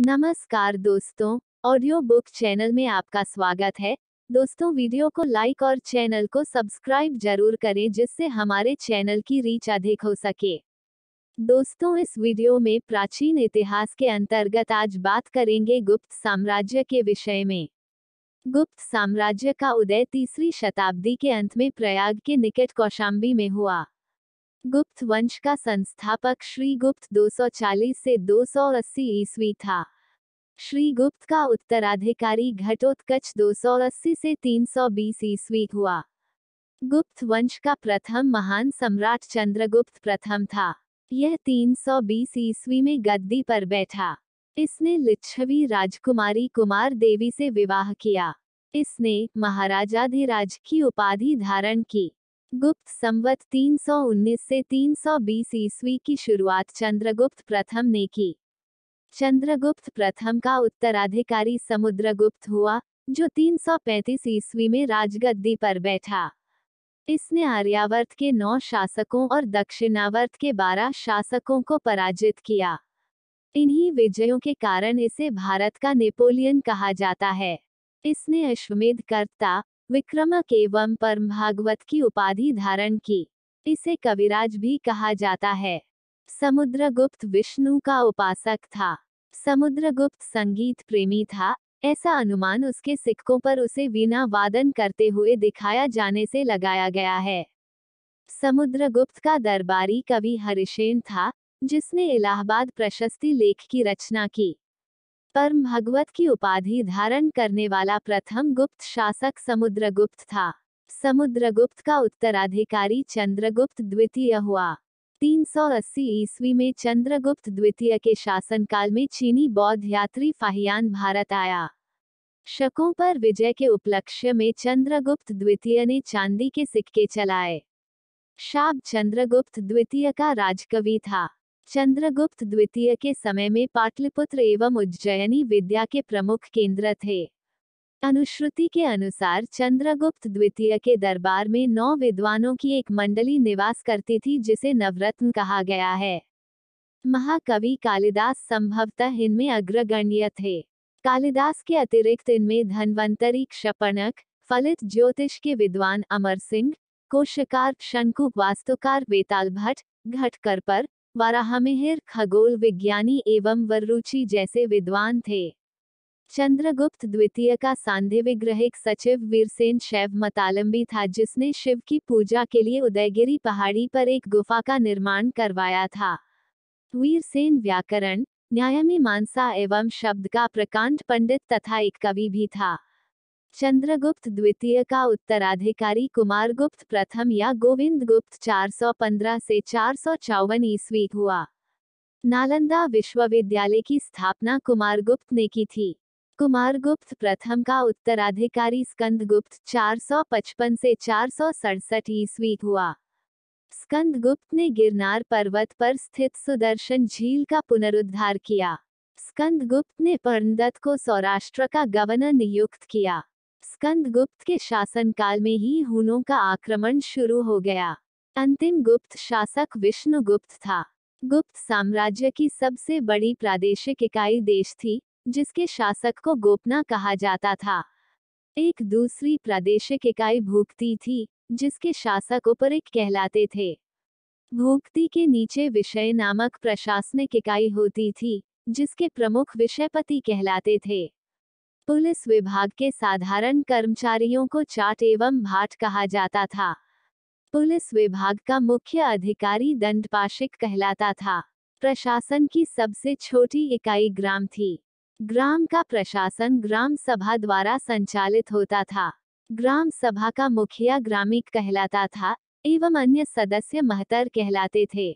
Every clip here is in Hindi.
नमस्कार दोस्तों ऑडियो बुक चैनल में आपका स्वागत है दोस्तों वीडियो को लाइक और चैनल को सब्सक्राइब जरूर करें जिससे हमारे चैनल की रीच अधिक हो सके दोस्तों इस वीडियो में प्राचीन इतिहास के अंतर्गत आज बात करेंगे गुप्त साम्राज्य के विषय में गुप्त साम्राज्य का उदय तीसरी शताब्दी के अंत में प्रयाग के निकट कौशाम्बी में हुआ गुप्त वंश का संस्थापक श्री गुप्त 240 से 280 ईस्वी था श्री गुप्त का उत्तराधिकारी घटोत्कच 280 से 320 ईस्वी हुआ गुप्त वंश का प्रथम महान सम्राट चंद्रगुप्त प्रथम था यह 320 ईस्वी में गद्दी पर बैठा इसने लिच्छवी राजकुमारी कुमार देवी से विवाह किया इसने महाराजाधिराज की उपाधि धारण की गुप्त संवत 319 से 320 ईस्वी की शुरुआत चंद्रगुप्त प्रथम ने की चंद्रगुप्त प्रथम का उत्तराधिकारी समुद्रगुप्त हुआ जो 335 ईस्वी में राजगद्दी पर बैठा इसने आर्यावर्त के नौ शासकों और दक्षिणावर्त के बारह शासकों को पराजित किया इन्हीं विजयों के कारण इसे भारत का नेपोलियन कहा जाता है इसने अश्वमेध कर्ता विक्रमक एवं परम भागवत की उपाधि धारण की इसे कविराज भी कहा जाता है समुद्रगुप्त विष्णु का उपासक था समुद्रगुप्त संगीत प्रेमी था ऐसा अनुमान उसके सिक्कों पर उसे वीणा वादन करते हुए दिखाया जाने से लगाया गया है समुद्रगुप्त का दरबारी कवि हरिशेन था जिसने इलाहाबाद प्रशस्ति लेख की रचना की परम भगवत की उपाधि धारण करने वाला प्रथम गुप्त शासक समुद्रगुप्त था समुद्रगुप्त का उत्तराधिकारी चंद्रगुप्त द्वितीय हुआ 380 ईस्वी में चंद्रगुप्त द्वितीय के शासनकाल में चीनी बौद्ध यात्री फाहियान भारत आया शकों पर विजय के उपलक्ष्य में चंद्रगुप्त द्वितीय ने चांदी के सिक्के चलाए शाब चंद्रगुप्त द्वितीय का राजकवि था चंद्रगुप्त द्वितीय के समय में पाटलिपुत्र एवं उज्जयनी विद्या के प्रमुख केंद्र थे अनुश्रुति के अनुसार चंद्रगुप्त द्वितीय के दरबार में नौ विद्वानों की एक मंडली निवास करती थी जिसे नवरत्न कहा गया है महाकवि कालिदास संभवतः इनमें अग्रगण्य थे कालिदास के अतिरिक्त इनमें धनवंतरी क्षपणक फलित ज्योतिष के विद्वान अमर सिंह कोशकार शंकु वास्तुकार बेताल भट्ट घटकर पर वाराहमिहिर खगोल विज्ञानी एवं वर्रुचि जैसे विद्वान थे चंद्रगुप्त द्वितीय का सांधे विग्रहिक सचिव वीरसेन शैव मतालंबी था जिसने शिव की पूजा के लिए उदयगिरी पहाड़ी पर एक गुफा का निर्माण करवाया था वीरसेन व्याकरण न्यायमी मानसा एवं शब्द का प्रकांड पंडित तथा एक कवि भी था चंद्रगुप्त द्वितीय का उत्तराधिकारी कुमारगुप्त प्रथम या गोविंद गुप्त 415 से चार सौ ईस्वी हुआ नालंदा विश्वविद्यालय की स्थापना कुमारगुप्त ने की थी कुमारगुप्त प्रथम का उत्तराधिकारी स्कंदगुप्त 455 से चार सौ ईस्वी हुआ स्कंदगुप्त ने गिरनार पर्वत पर स्थित सुदर्शन झील का पुनरुद्धार किया स्कंदगुप्त ने पर्णदत्त को सौराष्ट्र का गवर्नर नियुक्त किया स्कंद गुप्त के शासनकाल में ही हुनों का आक्रमण शुरू हो गया अंतिम गुप्त शासक विष्णुगुप्त था गुप्त साम्राज्य की सबसे बड़ी प्रादेशिक इकाई देश थी जिसके शासक को गोपना कहा जाता था एक दूसरी प्रादेशिक इकाई भूक्ति थी जिसके शासक उपरिक कहलाते थे भूक्ति के नीचे विषय नामक प्रशासनिक इकाई होती थी जिसके प्रमुख विषयपति कहलाते थे पुलिस विभाग के साधारण कर्मचारियों को चाट एवं भाट कहा जाता था पुलिस विभाग का मुख्य अधिकारी दंडपाशिक कहलाता था प्रशासन की सबसे छोटी इकाई ग्राम थी ग्राम का प्रशासन ग्राम सभा द्वारा संचालित होता था ग्राम सभा का मुखिया ग्रामीण कहलाता था एवं अन्य सदस्य महतर कहलाते थे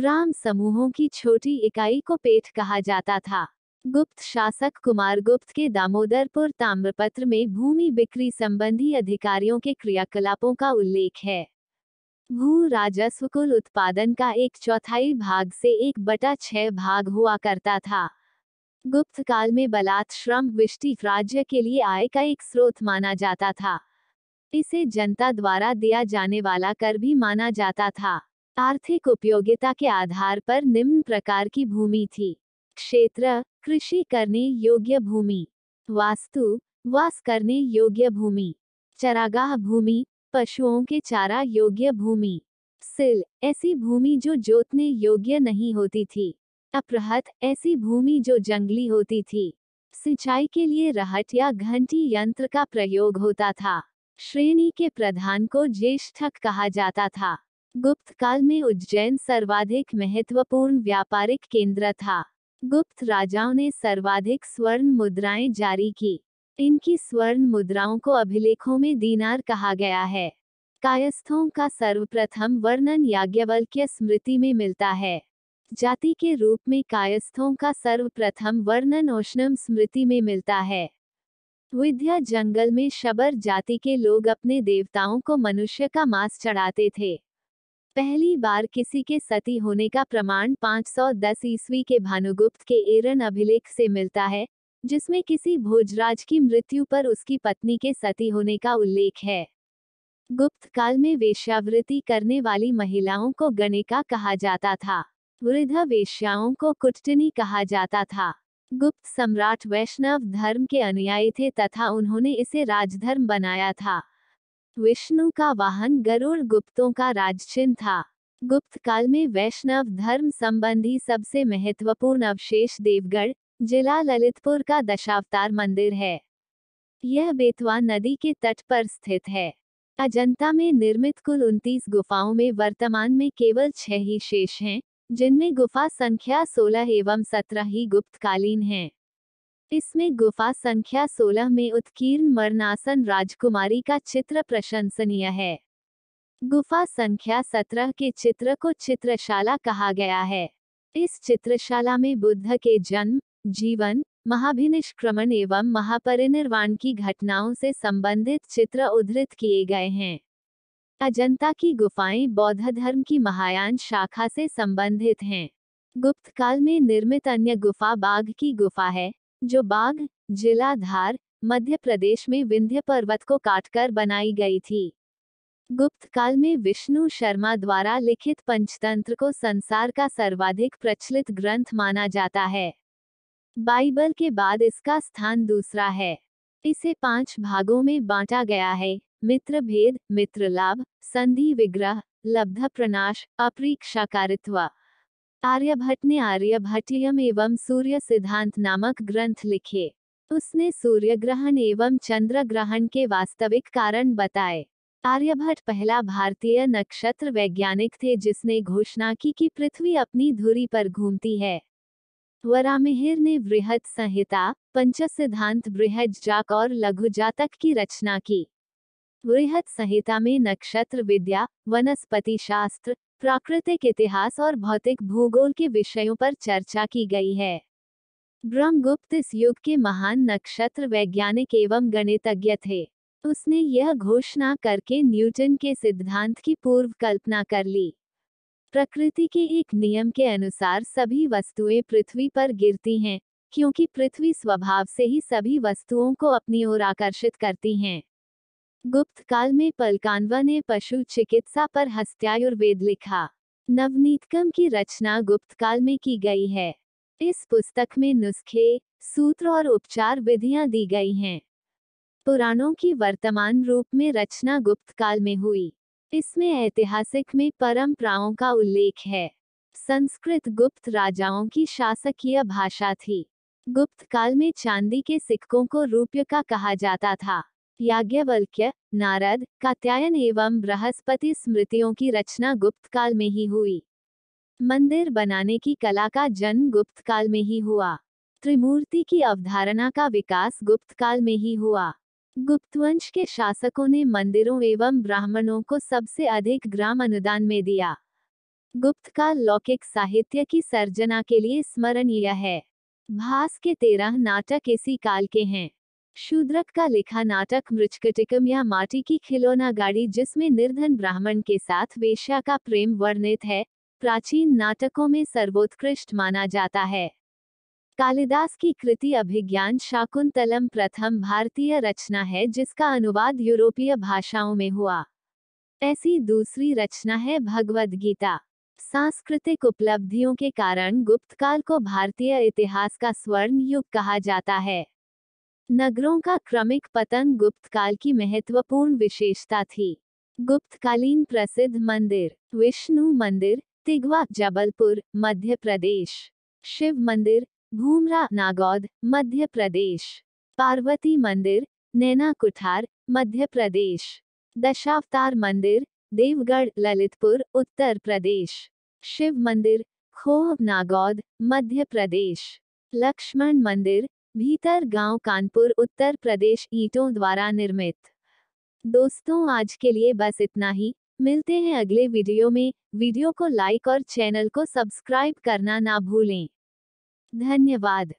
ग्राम समूहों की छोटी इकाई को पेट कहा जाता था गुप्त शासक कुमार गुप्त के दामोदरपुर ताम्रपत्र में भूमि बिक्री संबंधी अधिकारियों के क्रियाकलापों का उल्लेख है भू राजस्व कुल उत्पादन का एक चौथाई भाग से एक बटा छह भाग हुआ करता था गुप्त काल में बलात् श्रम विष्टि राज्य के लिए आय का एक स्रोत माना जाता था इसे जनता द्वारा दिया जाने वाला कर भी माना जाता था आर्थिक उपयोगिता के आधार पर निम्न प्रकार की भूमि थी क्षेत्र कृषि करने योग्य भूमि वास्तु वास करने योग्य भूमि चरागाह भूमि पशुओं के चारा योग्य भूमि सिल ऐसी भूमि जो जोतने योग्य नहीं होती थी अपराहत ऐसी भूमि जो जंगली होती थी सिंचाई के लिए राहट या घंटी यंत्र का प्रयोग होता था श्रेणी के प्रधान को ज्येष्ठक कहा जाता था गुप्त काल में उज्जैन सर्वाधिक महत्वपूर्ण व्यापारिक केंद्र था गुप्त राजाओं ने सर्वाधिक स्वर्ण मुद्राएं जारी की इनकी स्वर्ण मुद्राओं को अभिलेखों में दीनार कहा गया है कायस्थों का सर्वप्रथम वर्णन याज्ञवल्क्य स्मृति में मिलता है जाति के रूप में कायस्थों का सर्वप्रथम वर्णन औष्णम स्मृति में मिलता है विद्या जंगल में शबर जाति के लोग अपने देवताओं को मनुष्य का मांस चढ़ाते थे पहली बार किसी के सती होने का प्रमाण 510 ईस्वी के भानुगुप्त के एरन अभिलेख से मिलता है जिसमें किसी भोजराज की मृत्यु पर उसकी पत्नी के सती होने का उल्लेख है गुप्त काल में वेश्यावृत्ति करने वाली महिलाओं को गणिका कहा जाता था वृद्ध वेश्याओं को कुटनी कहा जाता था गुप्त सम्राट वैष्णव धर्म के अनुयायी थे तथा उन्होंने इसे राजधर्म बनाया था विष्णु का वाहन गरुड़ गुप्तों का राजचिन्ह था गुप्त काल में वैष्णव धर्म संबंधी सबसे महत्वपूर्ण अवशेष देवगढ़ जिला ललितपुर का दशावतार मंदिर है यह बेतवा नदी के तट पर स्थित है अजंता में निर्मित कुल उनतीस गुफाओं में वर्तमान में केवल छह ही शेष हैं जिनमें गुफा संख्या सोलह एवं सत्रह ही गुप्तकालीन हैं इसमें गुफा संख्या 16 में उत्कीर्ण मरनासन राजकुमारी का चित्र प्रशंसनीय है गुफा संख्या 17 के चित्र को चित्रशाला कहा गया है इस चित्रशाला में बुद्ध के जन्म जीवन महाभिनिष्क्रमण एवं महापरिनिर्वाण की घटनाओं से संबंधित चित्र उद्धृत किए गए हैं अजंता की गुफाएं बौद्ध धर्म की महायान शाखा से संबंधित हैं गुप्त काल में निर्मित अन्य गुफा बाघ की गुफा है जो बाघ जिला धार मध्य प्रदेश में विंध्य पर्वत को काटकर बनाई गई थी गुप्त काल में विष्णु शर्मा द्वारा लिखित पंचतंत्र को संसार का सर्वाधिक प्रचलित ग्रंथ माना जाता है बाइबल के बाद इसका स्थान दूसरा है इसे पांच भागों में बांटा गया है मित्र भेद मित्र लाभ संधि विग्रह लब्ध प्रनाश अप्रीक्षाकारित्व आर्यभट्ट ने आर्यभट्टियम एवं सूर्य सिद्धांत नामक ग्रंथ लिखे उसने सूर्य ग्रहण एवं चंद्र ग्रहण के वास्तविक कारण बताए आर्यभट्ट पहला भारतीय नक्षत्र वैज्ञानिक थे जिसने घोषणा की कि पृथ्वी अपनी धुरी पर घूमती है वरामिहिर ने बृहद संहिता पंच सिद्धांत बृहद जाक और लघु जातक की रचना की बृहद संहिता में नक्षत्र विद्या वनस्पति शास्त्र प्राकृतिक इतिहास और भौतिक भूगोल के विषयों पर चर्चा की गई है ब्रह्मगुप्त इस युग के महान नक्षत्र वैज्ञानिक एवं गणितज्ञ थे उसने यह घोषणा करके न्यूटन के सिद्धांत की पूर्व कल्पना कर ली प्रकृति के एक नियम के अनुसार सभी वस्तुएं पृथ्वी पर गिरती हैं क्योंकि पृथ्वी स्वभाव से ही सभी वस्तुओं को अपनी ओर आकर्षित करती हैं गुप्त काल में पलकानवा ने पशु चिकित्सा पर हस्त्यायुर्वेद लिखा नवनीतकम की रचना गुप्त काल में की गई है इस पुस्तक में नुस्खे सूत्र और उपचार विधियां दी गई हैं पुराणों की वर्तमान रूप में रचना गुप्त काल में हुई इसमें ऐतिहासिक में परंपराओं का उल्लेख है संस्कृत गुप्त राजाओं की शासकीय भाषा थी गुप्त काल में चांदी के सिक्कों को रूप्य का कहा जाता था याज्ञवल्क्य नारद कात्यायन एवं बृहस्पति स्मृतियों की रचना गुप्त काल में ही हुई मंदिर बनाने की कला का जन्म गुप्त काल में ही हुआ त्रिमूर्ति की अवधारणा का विकास गुप्त काल में ही हुआ गुप्तवंश के शासकों ने मंदिरों एवं ब्राह्मणों को सबसे अधिक ग्राम अनुदान में दिया गुप्त काल लौकिक साहित्य की सर्जना के लिए स्मरणीय है भास के तेरह नाटक इसी काल के हैं शूद्रक का लिखा नाटक मृचकटिकम या माटी की खिलौना गाड़ी जिसमें निर्धन ब्राह्मण के साथ वेश्या का प्रेम वर्णित है प्राचीन नाटकों में सर्वोत्कृष्ट माना जाता है कालिदास की कृति अभिज्ञान शाकुंतलम प्रथम भारतीय रचना है जिसका अनुवाद यूरोपीय भाषाओं में हुआ ऐसी दूसरी रचना है भगवद गीता सांस्कृतिक उपलब्धियों के कारण गुप्तकाल को भारतीय इतिहास का स्वर्ण युग कहा जाता है नगरों का क्रमिक पतन गुप्त काल की महत्वपूर्ण विशेषता थी गुप्तकालीन प्रसिद्ध मंदिर विष्णु मंदिर तिगवा जबलपुर मध्य प्रदेश शिव मंदिर भूमरा नागौद मध्य प्रदेश पार्वती मंदिर नैना कुठार मध्य प्रदेश दशावतार मंदिर देवगढ़ ललितपुर उत्तर प्रदेश शिव मंदिर खोह नागौद मध्य प्रदेश लक्ष्मण मंदिर भीतर गांव कानपुर उत्तर प्रदेश ईटों द्वारा निर्मित दोस्तों आज के लिए बस इतना ही मिलते हैं अगले वीडियो में वीडियो को लाइक और चैनल को सब्सक्राइब करना ना भूलें धन्यवाद